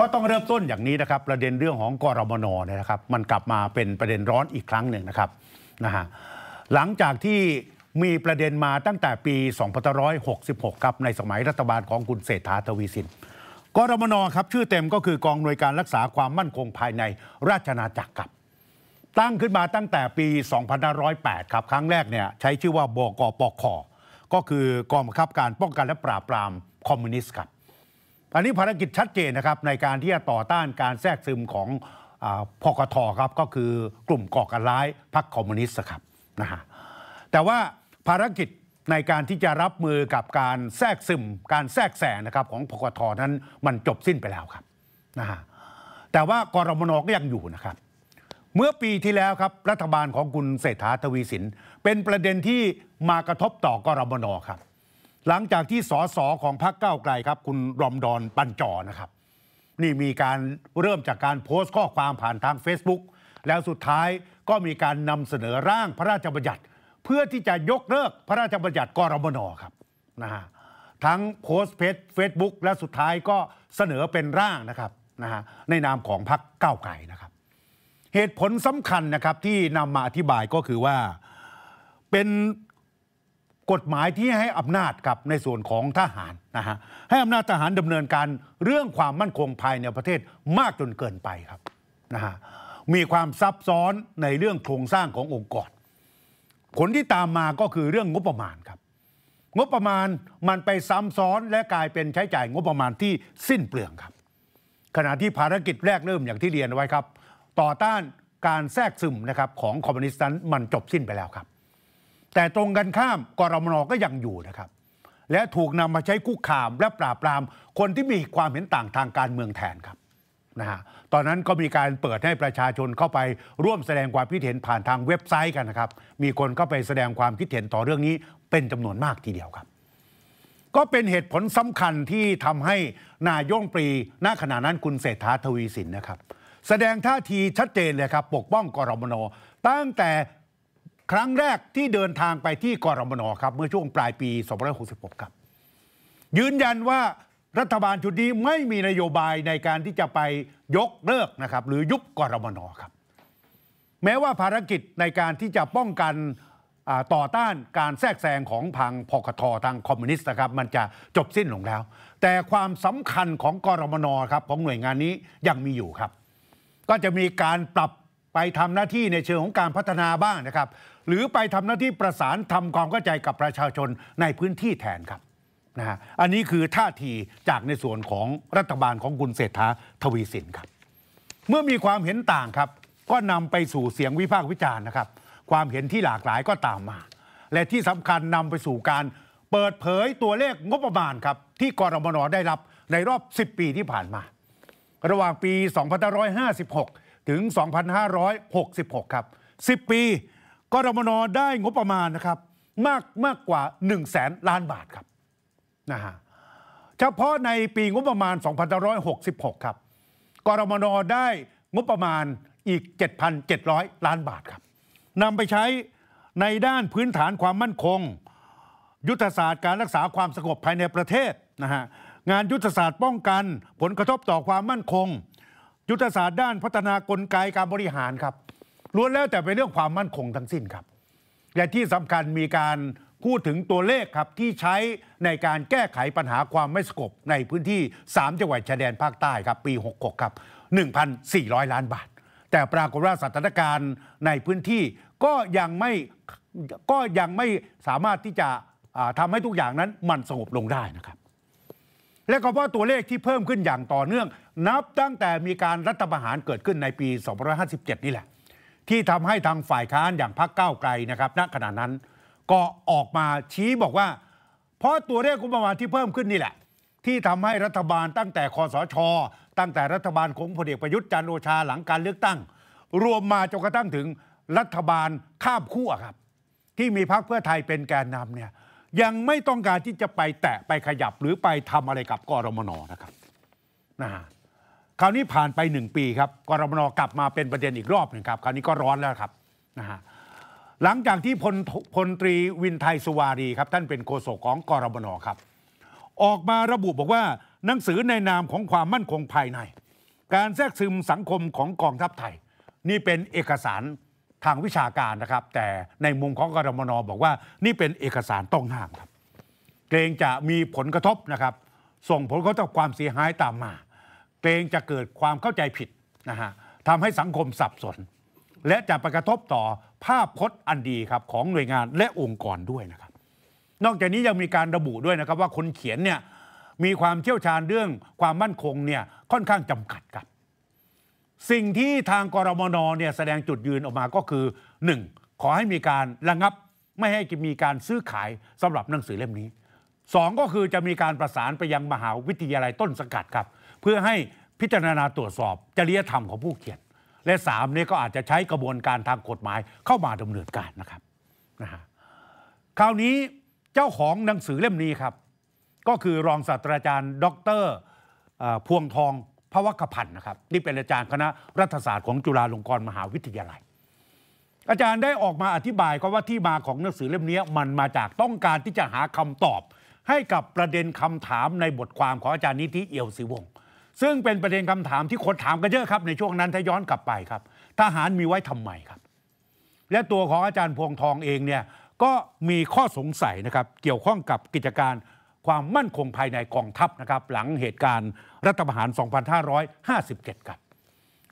ก็ต้องเริ่มต้นอย่างนี้นะครับประเด็นเรื่องของกรมนเนี่ยนะครับมันกลับมาเป็นประเด็นร้อนอีกครั้งหนึ่งนะครับนะฮะหลังจากที่มีประเด็นมาตั้งแต่ปี2566ครับในสมัยรัฐบาลของคุณเศรษฐาทวีสินกรมนครับชื่อเต็มก็คือกองหน่วยการรักษาความมั่นคงภายในราชนาจักรครับ ตั้งขึ้นมาตั้งแต่ปี2508ครับ ครั้งแรกเนี่ยใช้ชื่อว่าบกปคก็คือกองบังคับการป้องกันและปราบปรามคอมมิวนิสต์ครับตอนนี้ภารกิจชัดเจนนะครับในการที่จะต่อต้านการแทรกซึมของอพกทครับก็คือกลุ่มก่อการร้ายพรรคคอมมิวนิสต์ครับนะฮะแต่ว่าภารกิจในการที่จะรับมือกับการแทรกซึมการแทรกแสนะครับของพกทนั้นมันจบสิ้นไปแล้วครับนะฮะแต่ว่ากรมนก็ยังอยู่นะครับ เมื่อปีที่แล้วครับ รัฐบาลของคุณเศรษฐาทวีสินเป็นประเด็นที่มากระทบต่อกรมนครับหลังจากที่สสของพรรคเก้าไกลครับ คุณรอมดอนปัญจอนะครับ นี่มีการเริ่มจากการโพสต์ข้อความผ่านทาง Facebook แล้วสุดท้ายก็มีการนำเสนอร่างพระราชบัญญัติ เพื่อที่จะยกเลิกพระราชบัญญัติกรมนครับนะฮะทั้งโพสต์เฟซเฟซบุ๊กและสุดท้ายก็เสนอเป็นร่างนะครับนะฮะในนามของพรรคเก้าไกลนะครับ เหตุผลสำคัญนะครับที่นำมาอธิบายก็คือว่าเป็นกฎหมายที่ให้อำนาจกับในส่วนของทหารนะฮะให้อำนาจทหารดำเนินการเรื่องความมั่นคงภายในประเทศมากจนเกินไปครับนะฮะมีความซับซ้อนในเรื่องโครงสร้างขององค์กรผลที่ตามมาก็คือเรื่องงบประมาณครับงบประมาณมันไปซ้ำซ้อนและกลายเป็นใช้จ่ายงบประมาณที่สิ้นเปลืองครับ ขณะที่ภารกิจแรกเริ่มอย่างที่เรียนไว้ครับ ต่อต้านการแทรกซึมนะครับของคอมมิวนิสต์นั้นมันจบสิ้นไปแล้วครับแต่ตรงกันข้ามกรมนก็ยังอยู่นะครับ และถูกนำมาใช้คุกคามและปราบปราม คนที่มีความเห็นต่างทางการเมืองแทนครับนะฮะตอนนั้นก็มีการเปิดให้ประชาชนเข้าไปร่วมแสดงความคิดเห็นผ่านทางเว็บไซต์กันนะครับ มีคนเข้าไปแสดงความคิดเห็นต่อเรื่องนี้ เป็นจำนวนมากทีเดียวครับ ก็เป็นเหตุผลสำคัญที่ทำให้นายงปรีณขณะนั้นคุณเศรษฐาทวีสินนะครับ แสดงท่าทีชัดเจนเลยครับปกป้องกรมนตั้งแต่ครั้งแรกที่เดินทางไปที่กรมนครับเมื่อช่วงปลายปี2566 ครับ ยืนยันว่ารัฐบาลชุดนี้ไม่มีนโยบายในการที่จะไปยกเลิกนะครับหรือยุบกรมนครับแม้ว่าภารกิจในการที่จะป้องกันต่อต้านการแทรกแซงของพังพกททางคอมมิวนิสต์นะครับ มันจะจบสิ้นลงแล้ว แต่ความสำคัญของกรมนครับของหน่วยงานนี้ยังมีอยู่ครับ ก็จะมีการปรับไปทำหน้าที่ในเชิงของการพัฒนาบ้างนะครับหรือไปทำหน้าที่ประสานทำความเข้าใจกับประชาชนในพื้นที่แทนครับนะฮะอันนี้คือท่าทีจากในส่วนของรัฐบาลของคุณเศรษฐาทวีสินครับเมื่อมีความเห็นต่างครับ ก็นำไปสู่เสียงวิพากษ์วิจารณ์นะครับ ความเห็นที่หลากหลายก็ตามมา และที่สำคัญนำไปสู่การเปิดเผยตัวเลขงบประมาณครับที่กรมนได้รับในรอบ 10 ปีที่ผ่านมา ระหว่างปี 2556 ถึง 2566 ครับ 10 ปีกรมนได้งบประมาณนะครับมากมากกว่า 1 0 0 0แสนล้านบาทครับนะฮะเฉพาะในปีงบประมาณ2566 ครับ กรมนได้งบประมาณอีก 7,700 ล้านบาทครับนำไปใช้ในด้านพื้นฐานความมั่นคง ยุทธศาสตร์การรักษาความสงบภายในประเทศนะฮะงานยุทธศาสตร์ป้องกัน ผลกระทบต่อความมั่นคง ยุทธศาสตร์ด้านพัฒนากลไกการบริหารครับล้วนแล้วแต่เป็นเรื่องความมั่นคงทั้งสิ้นครับและที่สำคัญมีการพูดถึงตัวเลขครับ ที่ใช้ในการแก้ไขปัญหาความไม่สงบในพื้นที่ 3จังหวัดชายแดนภาคใต้ครับปี 66 ครับ 1,400 ล้านบาท แต่ปรากฏว่าสถานการณ์ในพื้นที่ก็ยังไม่ก็ยังไม่สามารถที่จะทำให้ทุกอย่างนั้นมันสงบลงได้นะครับ และก็เพราะตัวเลขที่เพิ่มขึ้นอย่างต่อเนื่องนับตั้งแต่มีการรัฐประหารเกิดขึ้นในปี2557นี่แหละที่ทำให้ทางฝ่ายค้านอย่างพรรคก้าวไกลนะครับณขณะนั้นก็ออกมาชี้บอกว่า เพราะตัวเลขงบประมาณที่เพิ่มขึ้นนี่แหละ ที่ทำให้รัฐบาลตั้งแต่คอสชตั้งแต่รัฐบาลของพลเอกประยุทธ์จันโอชาหลังการเลือกตั้ง รวมมาจนกระทั่งถึงรัฐบาลข้ามขั้วครับ ที่มีพรรคเพื่อไทยเป็นแกนนำเนี่ยยังไม่ต้องการที่จะไปแตะไปขยับหรือไปทำอะไรกับกรมนนะครับนะฮะคราวนี้ผ่านไป1ปีครับกรมนกลับมาเป็นประเด็นอีกรอบหนึ่งครับคราวนี้ก็ร้อนแล้วครับนะฮะหลังจากที่พลพลตรีวินไทยสุวารีครับท่านเป็นโฆษกของกรมนครับ ออกมาระบุบอกว่า หนังสือในนามของความมั่นคงภายใน การแทรกซึมสังคมของกองทัพไทย นี่เป็นเอกสารทางวิชาการนะครับ แต่ในมุมของกรมนบอกว่า นี่เป็นเอกสารต้องห้ามครับ เกรงจะมีผลกระทบนะครับ ส่งผลกระทบความเสียหายตามมาเกรงจะเกิดความเข้าใจผิดนะฮะทำให้สังคมสับสน และจะไปกระทบต่อภาพพจน์อันดีครับของหน่วยงานและองค์กรด้วยนะครับ นอกจากนี้ยังมีการระบุด้วยนะครับว่าคนเขียนเนี่ยมีความเชี่ยวชาญเรื่องความมั่นคงเนี่ยค่อนข้างจำกัดครับ สิ่งที่ทางกรมนเนี่ยแสดงจุดยืนออกมาก็คือ 1. ขอให้มีการระงับไม่ให้มีการซื้อขายสำหรับหนังสือเล่มนี้ 2 ก็คือจะมีการประสานไปยังมหาวิทยาลัยต้นสกัดครับเพื่อให้พิจารณาตรวจสอบจริยธรรมของผู้เขียน และ 3 นี่ก็อาจจะใช้กระบวนการทางกฎหมายเข้ามาดำเนินการนะครับนะฮะคราวนี้เจ้าของหนังสือเล่มนี้ครับ ก็คือรองศาสตราจารย์ ดรพวงทองพระวัคพันธ์นะครับนี่เป็นอาจารย์คณะรัฐศาสตร์ของจุฬาลงกรณ์มหาวิทยาลัย อาจารย์ได้ออกมาอธิบายก็ว่าที่มาของหนังสือเล่มนี้มันมาจากต้องการที่จะหาคำตอบ ให้กับประเด็นคำถามในบทความของอาจารย์นิธิเอี่ยวศรีวงศซึ่งเป็นประเด็นคำถามที่คนถามกันเยอะครับ ในช่วงนั้นถ้าย้อนกลับไปครับ ทหารมีไว้ทำไมครับ และตัวของอาจารย์พวงทองเองเนี่ยก็มีข้อสงสัยนะครับเกี่ยวข้องกับกิจการ ความมั่นคงภายในกองทัพนะครับหลังเหตุการณ์ รัฐประหาร 2557 ครับ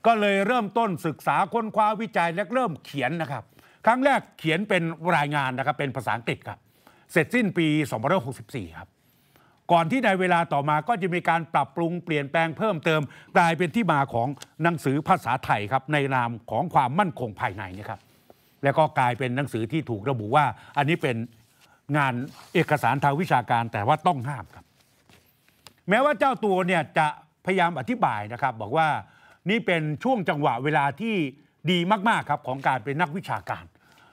ก็เลยเริ่มต้นศึกษาค้นคว้าวิจัยและเริ่มเขียนนะครับ ครั้งแรกเขียนเป็นรายงานนะครับ เป็นภาษาอังกฤษครับเสร็จสิ้นปี 2564 ครับก่อนที่ในเวลาต่อมาก็จะมีการปรับปรุง เปลี่ยนแปลงเพิ่มเติม กลายเป็นที่มาของหนังสือภาษาไทยครับ ในนามของความมั่นคงภายในนี่ครับ และก็กลายเป็นหนังสือที่ถูกระบุว่าอันนี้เป็นงานเอกสารทางวิชาการแต่ว่าต้องห้ามครับ แม้ว่าเจ้าตัวเนี่ยจะพยายามอธิบายนะครับ บอกว่านี่เป็นช่วงจังหวะเวลาที่ดีมากๆครับของการเป็นนักวิชาการ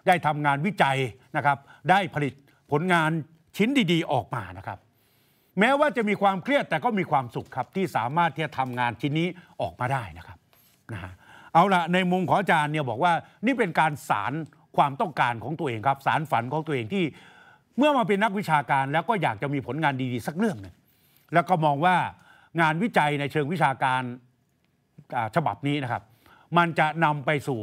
ได้ทำงานวิจัยนะครับ ได้ผลิตผลงานชิ้นดี ๆออกมานะครับแม้ว่าจะมีความเครียดแต่ก็มีความสุขครับที่สามารถที่จะทำงานชิ้นนี้ออกมาได้นะครับนะฮะเอาละในมุมของอาจารย์เนี่ยบอกว่านี่เป็นการสารความต้องการของตัวเองครับสารฝันของตัวเองที่เมื่อมาเป็นนักวิชาการ แล้วก็อยากจะมีผลงานดีๆสักเรื่องนึ่งแล้วก็มองว่างานวิจัยในเชิงวิชาการฉบับนี้นะครับ มันจะนำไปสู่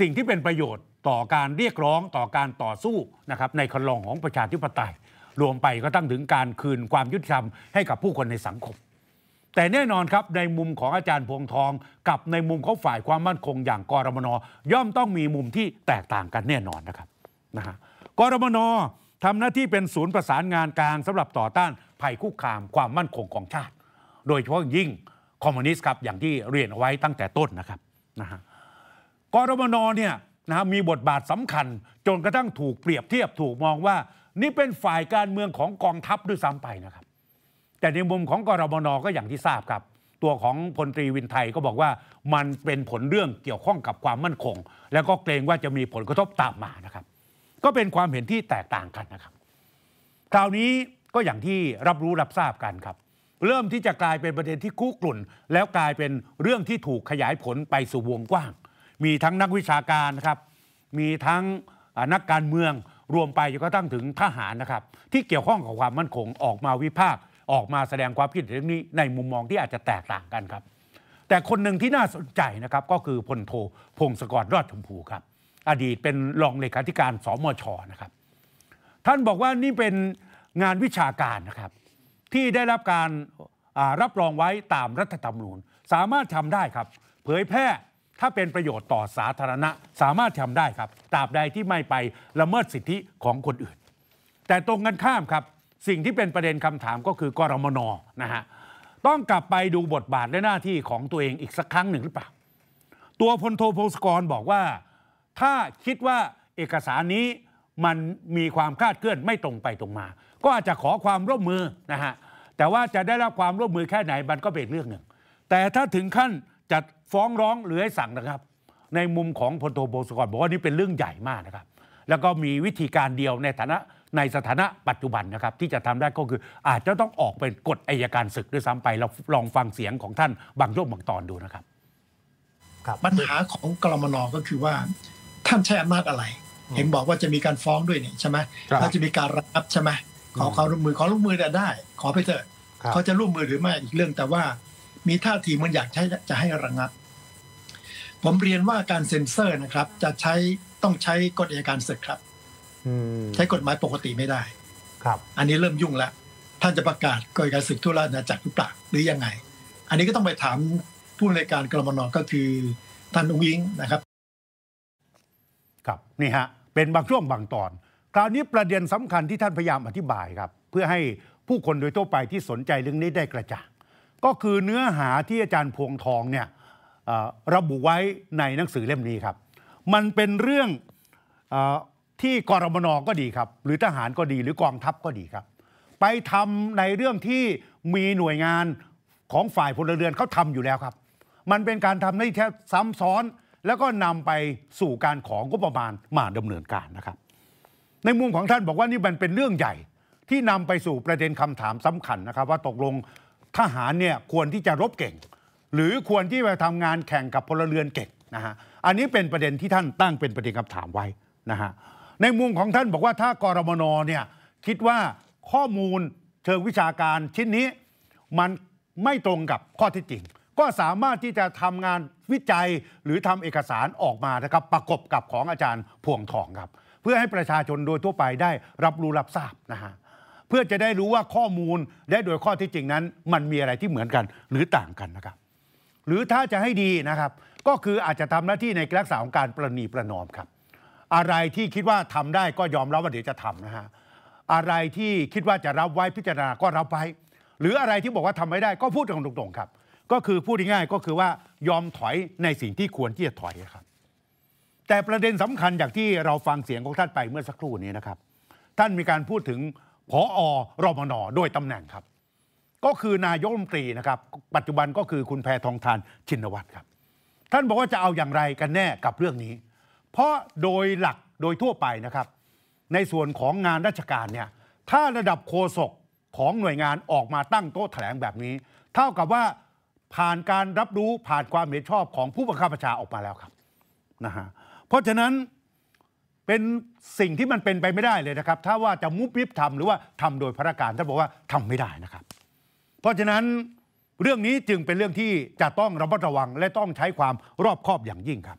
สิ่งที่เป็นประโยชน์ต่อการเรียกร้องต่อการต่อสู้นะครับในคันลองของประชาธิปไตยรวมไปก็ตั้งถึงการคืนความยุติธรรมให้กับผู้คนในสังคม แต่แน่นอนครับในมุมของอาจารย์พวงทอง กับในมุมของฝ่ายความมั่นคง อย่างกรมนย่อมต้องมีมุมที่แตกต่างกันแน่นอนนะครับนะฮะกรมนทำหน้าที่เป็นศูนย์ประสานงานกลางสำหรับต่อต้านภัยคุกคามความมั่นคงของชาติ โดยเฉพาะยิ่งคอมมิวนิสต์ครับอย่างที่เรียนเอาไว้ตั้งแต่ต้นนะครับนะฮะกรมนเนี่ยนะมีบทบาทสำคัญ จนกระทั่งถูกเปรียบเทียบถูกมองว่านี่เป็นฝ่ายการเมืองของกองทัพด้วยซ้ำไปนะครับ แต่ในมุมของกรมนก็อย่างที่ทราบครับ ตัวของพลตรีวินไทยก็บอกว่ามันเป็นผลเรื่องเกี่ยวข้องกับความมั่นคง แล้วก็เกรงว่าจะมีผลกระทบตามมานะครับ ก็เป็นความเห็นที่แตกต่างกันนะครับ คราวนี้ก็อย่างที่รับรู้รับทราบกันครับ เริ่มที่จะกลายเป็นประเด็นที่คุกลุ่น แล้วกลายเป็นเรื่องที่ถูกขยายผลไปสู่วงกว้าง มีทั้งนักวิชาการครับ มีทั้งนักการเมืองรวมไปก็ตั้งถึงทหารนะครับที่เกี่ยวข้องกับความมั่นคงออกมาวิพากษ์ออกมาแสดงความคิดเห็นเรื่องนี้ในมุมมองที่อาจจะแตกต่างกันครับ แต่คนหนึ่งที่น่าสนใจนะครับก็คือ พลโทพงศกรรอดชมพูครับอดีตเป็นรองเลขาธิการสมชนะครับท่านบอกว่านี่เป็นงานวิชาการนะครับที่ได้รับการรับรองไว้ตามรัฐธรรมนูญสามารถทำได้ครับ เผยแพร่ถ้าเป็นประโยชน์ต่อสาธารณะ สามารถทำได้ครับ ตราบใดที่ไม่ไปละเมิดสิทธิของคนอื่น แต่ตรงกันข้ามครับสิ่งที่เป็นประเด็นคำถามก็คือกรมนนะฮะต้องกลับไปดูบทบาทและหน้าที่ของตัวเองอีกสักครั้งหนึ่งหรือเปล่า ตัวพลโทโพสกรบอกว่า ถ้าคิดว่าเอกสารนี้มันมีความคาดเคลื่อนไม่ตรงไปตรงมา ก็อาจจะขอความร่วมมือนะฮะ แต่ว่าจะได้รับความร่วมมือแค่ไหนมันก็เป็นเรื่องหนึ่งแต่ถ้าถึงขั้นจะฟ้องร้องหรือให้สั่งนะครับ ในมุมของพลโทโบสกรบอกว่านี่เป็นเรื่องใหญ่มากนะครับ แล้วก็มีวิธีการเดียวในฐานะในสถานะปัจจุบันนะครับ ที่จะทำได้ก็คือ อาจจะต้องออกเป็นกฎอายการศึกด้วยซ้ำไปเราลองฟังเสียงของท่านบางช่วงบางตอนดูนะครับ ครับปัญหาของกรมนก็คือว่าท่านใช้อำนาจอะไร เห็นบอกว่าจะมีการฟ้องด้วยนี่ใช่ไหมแล้วจะมีการรับใช่ไหมขอความร่วมมือขอร่วมมือได้ ขอไปเถอะ เขาจะร่วมมือหรือไม่อีกเรื่องแต่ว่ามีท่าทีมันอยากใช้จะให้ระงับ ผมเรียนว่าการเซ็นเซอร์นะครับ จะใช้ต้องใช้กฎอัยการศึกครับใช้กฎหมายปกติไม่ได้ ครับ อันนี้เริ่มยุ่งแล้ว ท่านจะประกาศกฎการศึกทุ่วราชาจักรหรือเปล่าหรือยังไง อันนี้ก็ต้องไปถามผู้ในการกรมนก็คือท่านอุ้งนะครับ ครับนี่ฮะ เป็นบางช่วงบางตอนคราวนี้ประเด็นสำคัญที่ท่านพยายามอธิบายครับ เพื่อให้ผู้คนโดยทั่วไปที่สนใจเรื่องนี้ได้กระจ่างก็คือเนื้อหาที่อาจารย์พวงทองเนี่ยระบุไว้ในหนังสือเล่มนี้ครับ มันเป็นเรื่องอที่กรมนก็ดีครับ หรือทหารก็ดีหรือกองทัพก็ดีครับ ไปทำในเรื่องที่มีหน่วยงานของฝ่ายพลเรือนเขาทำอยู่แล้วครับ มันเป็นการทำให้แท้ซ้ำซ้อน แล้วก็นำไปสู่การของกบประมาณมาดำเนินการนะครับ ในมุมของท่านบอกว่านี่มันเป็นเรื่องใหญ่ที่นำไปสู่ประเด็นคำถามสำคัญนะครับ ว่าตกลงทหารเนี่ยควรที่จะรบเก่ง หรือควรที่จะทำงานแข่งกับพลเรือนเก่งนะฮะอันนี้เป็นประเด็นที่ท่านตั้งเป็นประเด็นคำถามไว้นะฮะในมุมของท่านบอกว่าถ้ากรมนเนี่ยคิดว่าข้อมูลเชิงวิชาการชิ้นนี้มันไม่ตรงกับข้อที่จริง ก็สามารถที่จะทำงานวิจัยหรือทำเอกสารออกมานะครับประกบกับของอาจารย์พวงทองครับ เพื่อให้ประชาชนโดยทั่วไปได้รับรู้รับทราบนะฮะเพื่อจะได้รู้ว่าข้อมูลและโดยข้อที่จริงนั้น มันมีอะไรที่เหมือนกันหรือต่างกันนะครับหรือถ้าจะให้ดีนะครับ ก็คืออาจจะทำหน้าที่ในรักษาของการประนีประนอมครับ อะไรที่คิดว่าทำได้ก็ยอมรับว่าเดี๋ยวจะทำนะฮะอะไรที่คิดว่าจะรับไว้พิจารณาก็รับไว้หรืออะไรที่บอกว่าทำไม่ได้ก็พูดตรงตรงครับ ก็คือพูดง่ายก็คือว่ายอมถอยในสิ่งที่ควรที่จะถอยครับแต่ประเด็นสำคัญอย่างที่เราฟังเสียงของท่านไปเมื่อสักครู่นี้นะครับ ท่านมีการพูดถึงผออรมนโดยตำแหน่งครับ ก็คือนายกรัฐมนตรีนะครับ ปัจจุบันก็คือคุณแพทองทานชินวัตรครับ ท่านบอกว่าจะเอาอย่างไรกันแน่กับเรื่องนี้ เพราะโดยหลักโดยทั่วไปนะครับ ในส่วนของงานราชการเนี่ยถ้าระดับโฆษกของหน่วยงานออกมาตั้งโต๊ะแถลงแบบนี้ เท่ากับว่าผ่านการรับรู้ผ่านความเห็นชอบของผู้บังคับบัญชาออกมาแล้วครับนะฮะเพราะฉะนั้นเป็นสิ่งที่มันเป็นไปไม่ได้เลยนะครับ ถ้าว่าจะมุบยิบทำหรือว่าทำโดยพระการท่านบอกว่าทำไม่ได้นะครับ เพราะฉะนั้นเรื่องนี้จึงเป็นเรื่องที่จะต้องระมัดระวัง และต้องใช้ความรอบคอบอย่างยิ่งครับ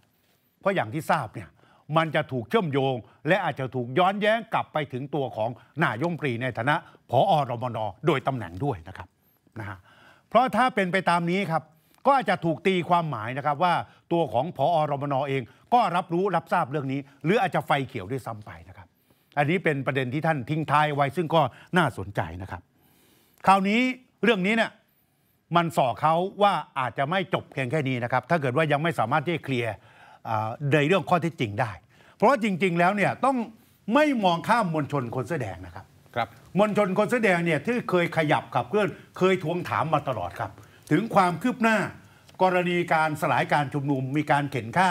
เพราะอย่างที่ทราบเนี่ยมันจะถูกเชื่อมโยง และอาจจะถูกย้อนแย้งกลับไปถึงตัวของนายยมปรีในฐานะผออรมนโดยตำแหน่งด้วยนะครับนะฮะเพราะถ้าเป็นไปตามนี้ครับก็อาจจะถูกตีความหมายนะครับ ว่าตัวของพอรมนเอง ก็รับรู้รับทราบเรื่องนี้ หรืออาจจะไฟเขียวด้วยซ้ำไปนะครับ อันนี้เป็นประเด็นที่ท่านทิ้งท้ายไว้ซึ่งก็น่าสนใจนะครับ คราวนี้เรื่องนี้เนี่ยมันส่อเขาว่าอาจจะไม่จบเพียงแค่นี้นะครับถ้าเกิดว่ายังไม่สามารถที่จะเคลียร์ในเรื่องข้อที่จริงได้ เพราะจริงๆแล้วเนี่ยต้องไม่มองข้ามมวลชนคนเสื้อแดงนะครับครับมวลชนคนเสื้อแดงเนี่ยที่เคยขยับขับเคลื่อนเคยทวงถามมาตลอดครับถึงความคืบหน้ากรณีการสลายการชุมนุมมีการเข็นฆ่า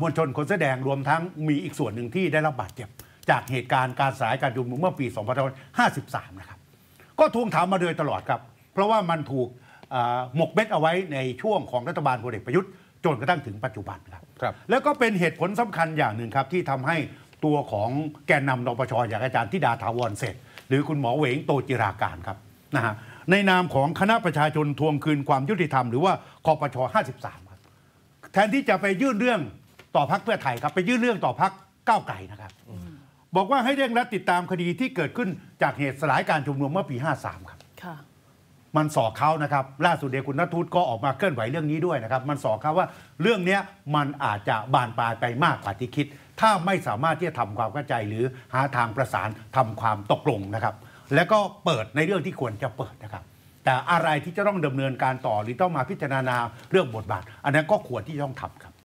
มวลชนคนแสดงรวมทั้งมีอีกส่วนหนึ่งที่ได้รับบาดเจ็บ จากเหตุการณ์การสลายการชุมนุมเมื่อปี 2553 นะครับ ก็ทวงถามมาโดยตลอดครับ เพราะว่ามันถูกหมกเม็ดเอาไว้ในช่วงของรัฐบาลพลเอกประยุทธ์จนกระทั่งถึงปัจจุบันครับรบแล้วก็เป็นเหตุผลสำคัญอย่างหนึ่งครับที่ทำให้ตัวของแกนนำนปชอย่างอาจารย์ทิดาถาวรเสร็จ หรือคุณหมอเหวงโตจิราการครับนะฮะในนามของคณะประชาชนทวงคืนความยุติธรรมหรือว่าคอปช53ครับแทนที่จะไปยื่นเรื่องต่อพักเพื่อไทยครับ ไปยื่นเรื่องต่อพักก้าวไก่นะครับ บอกว่าให้เร่งรัดติดตามคดีที่เกิดขึ้นจากเหตุสลายการชุมนุมเมื่อปี 53ครับมันสอเขานะครับล่าสุดเดยคุณนัทูตก็ออกมาเคลื่อนไหวเรื่องนี้ด้วยนะครับ มันสอเขาว่าเรื่องนี้มันอาจจะบานปลายไปมากกว่าที่คิดถ้าไม่สามารถที่จะทำความเข้าใจหรือหาทางประสานทำความตกลงนะครับแล้วก็เปิดในเรื่องที่ควรจะเปิดนะครับ แต่อะไรที่จะต้องดำเนินการต่อหรือต้องมาพิจารณาเรื่องบทบาทอันนั้นก็ควรที่ต้องทำครับ